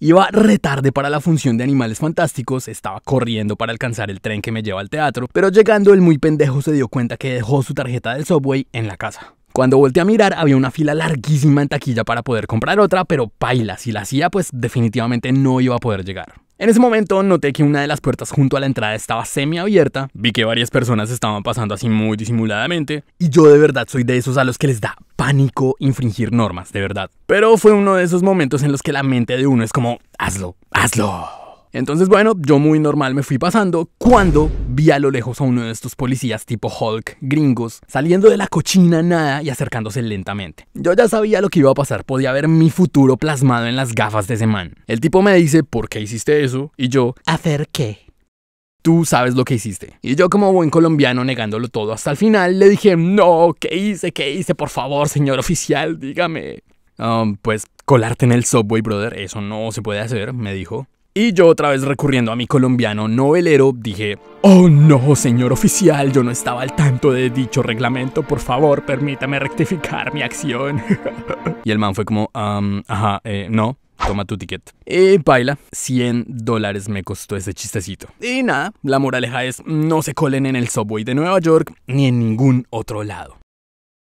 Iba retarde para la función de Animales Fantásticos, estaba corriendo para alcanzar el tren que me lleva al teatro, pero llegando el muy pendejo se dio cuenta que dejó su tarjeta del subway en la casa. Cuando volteé a mirar había una fila larguísima en taquilla para poder comprar otra, pero paila, si la hacía pues definitivamente no iba a poder llegar. En ese momento noté que una de las puertas junto a la entrada estaba semiabierta, vi que varias personas estaban pasando así muy disimuladamente, y yo de verdad soy de esos a los que les da pánico infringir normas, de verdad. Pero fue uno de esos momentos en los que la mente de uno es como, hazlo, hazlo. Entonces bueno, yo muy normal me fui pasando cuando Vi a lo lejos a uno de estos policías tipo Hulk, gringos, saliendo de la cochina nada y acercándose lentamente. Yo ya sabía lo que iba a pasar, podía ver mi futuro plasmado en las gafas de ese man. El tipo me dice, ¿por qué hiciste eso? Y yo, ¿hacer qué? tú sabes lo que hiciste. Y yo como buen colombiano negándolo todo hasta el final, le dije, no, ¿qué hice? ¿Qué hice? Por favor, señor oficial, dígame. Um, pues colarte en el subway, brother, eso no se puede hacer, me dijo. Y yo otra vez recurriendo a mi colombiano novelero dije, oh no, señor oficial, yo no estaba al tanto de dicho reglamento, por favor, permítame rectificar mi acción. y el man fue como, ajá, eh, no, toma tu ticket. Y baila, 100 dólares me costó ese chistecito. Y nada, la moraleja es, no se colen en el subway de Nueva York ni en ningún otro lado.